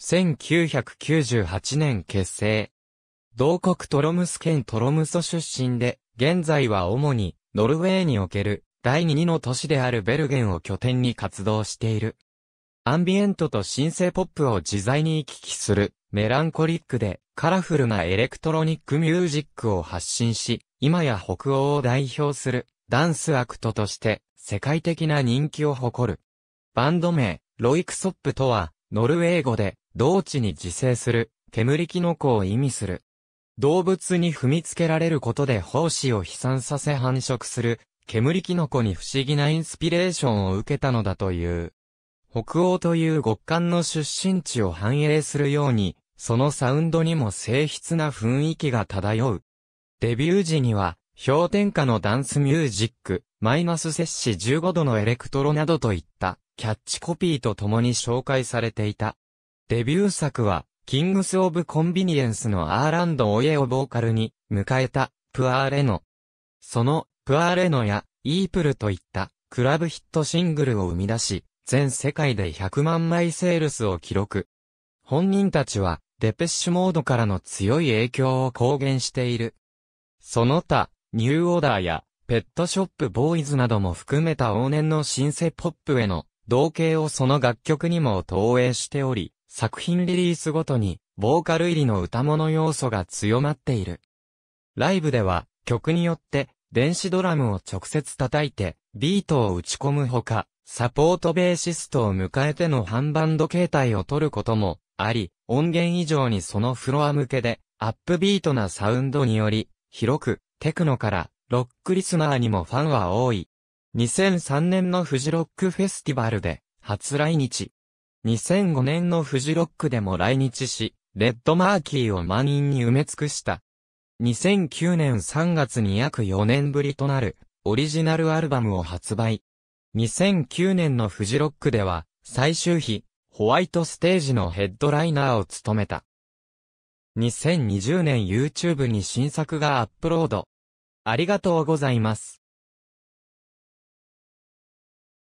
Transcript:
1998年結成。同国トロムス県トロムソ出身で、現在は主にノルウェーにおける第2の都市であるベルゲンを拠点に活動している。アンビエントと新生ポップを自在に行き来するメランコリックでカラフルなエレクトロニックミュージックを発信し、今や北欧を代表するダンスアクトとして世界的な人気を誇る。バンド名、ロイクソップとは、ノルウェー語で同地に自生する、煙キノコを意味する。動物に踏みつけられることで胞子を飛散させ繁殖する、煙キノコに不思議なインスピレーションを受けたのだという。北欧という極寒の出身地を反映するように、そのサウンドにも静筆な雰囲気が漂う。デビュー時には、氷点下のダンスミュージック、マイナス摂氏15度のエレクトロなどといった、キャッチコピーと共に紹介されていた。デビュー作は、キングス・オブ・コンビニエンスのアーランド・オエをボーカルに迎えた、プアーレノ。その、プアーレノや、イープルといった、クラブヒットシングルを生み出し、全世界で100万枚セールスを記録。本人たちは、デペッシュモードからの強い影響を公言している。その他、ニューオーダーや、ペットショップボーイズなども含めた往年のシンセポップへの、同型をその楽曲にも投影しており、作品リリースごとに、ボーカル入りの歌物要素が強まっている。ライブでは、曲によって、電子ドラムを直接叩いて、ビートを打ち込むほか、サポートベーシストを迎えてのハンバンド形態を取ることもあり、音源以上にそのフロア向けで、アップビートなサウンドにより、広く、テクノから、ロックリスナーにもファンは多い。2003年のフジロックフェスティバルで、初来日。2005年のフジロックでも来日し、レッドマーキーを満員に埋め尽くした。2009年3月に約4年ぶりとなる、オリジナルアルバムを発売。2009年のフジロックでは、最終日、ホワイトステージのヘッドライナーを務めた。2020年 YouTube に新作がアップロード。ありがとうございます。